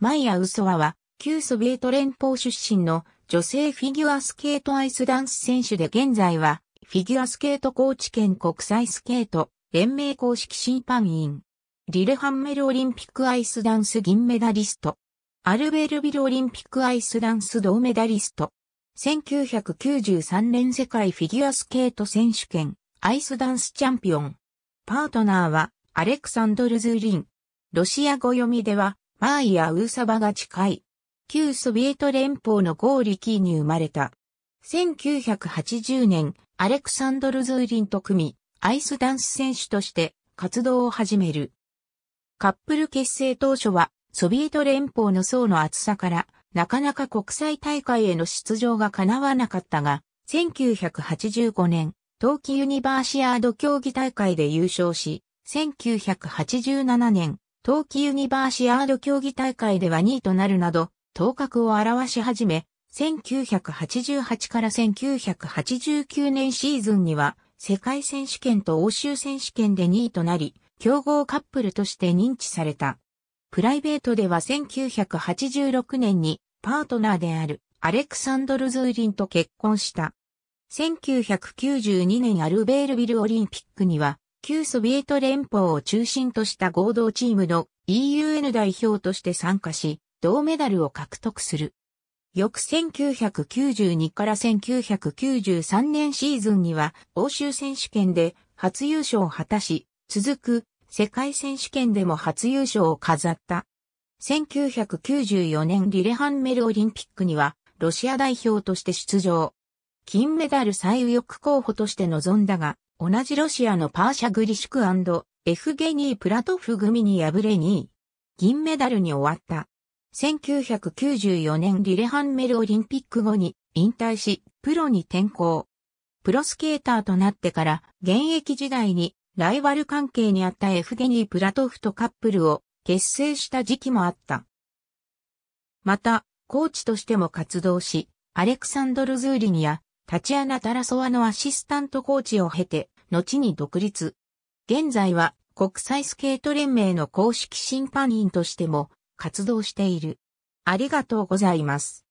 マイア・ウソワは、旧ソビエト連邦出身の女性フィギュアスケートアイスダンス選手で現在は、フィギュアスケート高知県国際スケート連盟公式審判員。リレハンメルオリンピックアイスダンス銀メダリスト。アルベルビルオリンピックアイスダンス銅メダリスト。1993年世界フィギュアスケート選手権アイスダンスチャンピオン。パートナーはアレクサンドル・ズーリン。ロシア語読みではマーイやウーサバが近い。旧ソビエト連邦のゴーリキーに生まれた。1980年、アレクサンドル・ズーリンと組み、アイスダンス選手として活動を始める。カップル結成当初は、ソビエト連邦の層の厚さから、なかなか国際大会への出場が叶わなかったが、1985年、冬季ユニバーシアード競技大会で優勝し、1987年、冬季ユニバーシアード競技大会では2位となるなど、頭角を表し始め、1988から1989年シーズンには、世界選手権と欧州選手権で2位となり、強豪カップルとして認知された。プライベートでは1986年にパートナーであるアレクサンドル・ズーリンと結婚した。1992年アルベールビルオリンピックには旧ソビエト連邦を中心とした合同チームの EUN 代表として参加し、銅メダルを獲得する。翌1992から1993年シーズンには欧州選手権で初優勝を果たし、続く世界選手権でも初優勝を飾った。1994年リレハンメルオリンピックにはロシア代表として出場。金メダル最右翼候補として臨んだが、同じロシアのパーシャ・グリシュクエフゲニー・プラトフ組に敗れ2位。銀メダルに終わった。1994年リレハンメルオリンピック後に引退し、プロに転向。プロスケーターとなってから現役時代にライバル関係にあったエフゲニー・プラトフとカップルを結成した時期もあった。また、コーチとしても活動し、アレクサンドル・ズーリニやタチアナ・タラソワのアシスタントコーチを経て、後に独立。現在は国際スケート連盟の公式審判員としても活動している。ありがとうございます。